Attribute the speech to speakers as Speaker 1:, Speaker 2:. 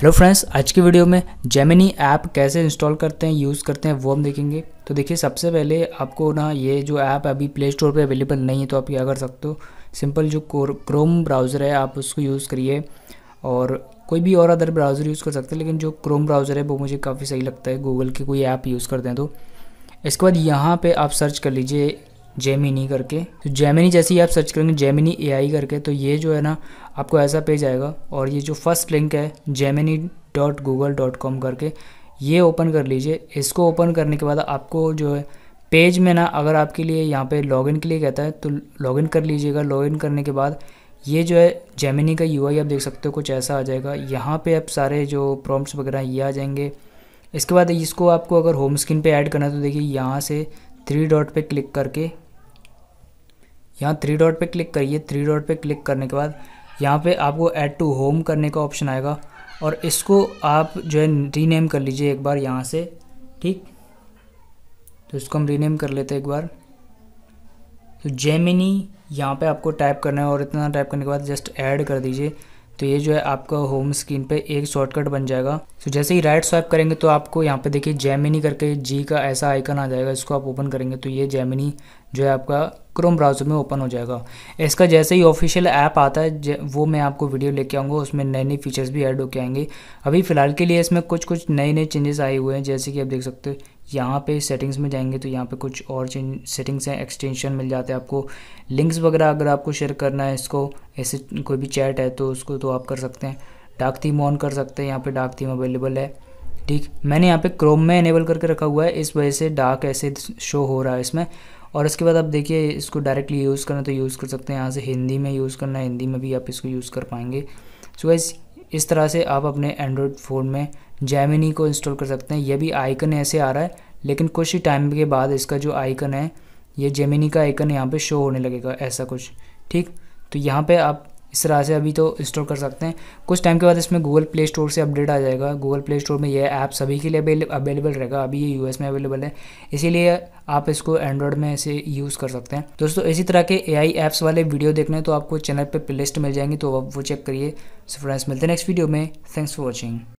Speaker 1: hello friends आज की video में जेमिनी ऐप कैसे इंस्टॉल करते हैं यूज़ करते हैं वो हम देखेंगे तो देखिए सबसे पहले आपको ना ये जो ऐप अभी प्ले स्टोर पे अवेलेबल नहीं है तो आप क्या कर सकते हो सिंपल जो क्रोम ब्राउज़र है आप उसको यूज़ करिए और कोई भी और अदर ब्राउज़र यूज़ कर सकते हैं लेकिन जो क्रोम ब्राउज़र है वो मुझे काफ़ी सही लगता है गूगल की कोई ऐप यूज़ करते हैं तो इसके बाद यहाँ पर आप सर्च कर लीजिए जेमिनी करके तो जेमिनी जैसे ही आप सर्च करेंगे जेमिनी ए करके तो ये जो है ना आपको ऐसा पेज आएगा और ये जो फर्स्ट लिंक है Gemini dot Google dot com करके ये ओपन कर लीजिए इसको ओपन करने के बाद आपको जो है पेज में ना अगर आपके लिए यहाँ पे लॉगिन के लिए कहता है तो लॉगिन कर लीजिएगा लॉगिन करने के बाद ये जो है जेमिनी का यूआई आप देख सकते हो कुछ ऐसा आ जाएगा यहाँ पे आप सारे जो प्रॉम्प्ट्स वगैरह ये आ जाएंगे इसके बाद इसको आपको अगर होम स्क्रीन पे ऐड करना है तो देखिए यहाँ से थ्री डॉट पे क्लिक करके यहाँ थ्री डॉट पे क्लिक करिए थ्री डॉट पे क्लिक करने के बाद यहाँ पे आपको ऐड टू होम करने का ऑप्शन आएगा और इसको आप जो है रीनेम कर लीजिए एक बार यहाँ से ठीक तो इसको हम रीनेम कर लेते हैं एक बार तो जेमिनी यहाँ पे आपको टाइप करना है और इतना टाइप करने के बाद जस्ट ऐड कर दीजिए तो ये जो है आपका होम स्क्रीन पे एक शॉर्टकट बन जाएगा सो so, जैसे ही राइट स्वाइप करेंगे तो आपको यहाँ पे देखिए जैमिनी करके जी का ऐसा आइकन आ जाएगा इसको आप ओपन करेंगे तो ये जैमिनी जो है आपका क्रोम ब्राउज़र में ओपन हो जाएगा इसका जैसे ही ऑफिशियल ऐप आता है वो मैं आपको वीडियो लेके आऊँगा उसमें नए नए फीचर्स भी ऐड होके आएंगे अभी फ़िलहाल के लिए इसमें कुछ कुछ नए नए चेंजेस आए हुए हैं जैसे कि आप देख सकते यहाँ पे सेटिंग्स में जाएंगे तो यहाँ पे कुछ और सेटिंग्स हैं एक्सटेंशन मिल जाते हैं आपको लिंक्स वगैरह अगर आपको शेयर करना है इसको ऐसे कोई भी चैट है तो उसको तो आप कर सकते हैं डाक थीम ऑन कर सकते हैं यहाँ पे डाक थीम अवेलेबल है ठीक मैंने यहाँ पे क्रोम में इनेबल करके रखा हुआ है इस वजह से डार्क ऐसे शो हो रहा है इसमें और इसके बाद आप देखिए इसको डायरेक्टली यूज़ करना तो यूज़ कर सकते हैं यहाँ से हिंदी में यूज़ करना हिंदी में भी आप इसको यूज़ कर पाएंगे सो so इस इस तरह से आप अपने एंड्रॉयड फ़ोन में जैमिनी को इंस्टॉल कर सकते हैं यह भी आइकन ऐसे आ रहा है लेकिन कुछ ही टाइम के बाद इसका जो आइकन है ये जेमिनी का आइकन यहाँ पे शो होने लगेगा ऐसा कुछ ठीक तो यहाँ पे आप इस तरह से अभी तो इंस्टॉल कर सकते हैं कुछ टाइम के बाद इसमें गूगल प्ले स्टोर से अपडेट आ जाएगा गूगल प्ले स्टोर में यह ऐप सभी के लिए अवेलेबल रहेगा अभी ये यूएस में अवेलेबल है इसीलिए आप इसको एंड्रॉयड में ऐसे यूज़ कर सकते हैं दोस्तों इसी तरह के ए ऐप्स वाले वीडियो देखने हैं तो आपको चैनल पर प्ले लिस्ट मिल जाएंगी तो वो चेक करिए सो फ्रेंड्स मिलते हैं नेक्स्ट वीडियो में थैंक्स फॉर वॉचिंग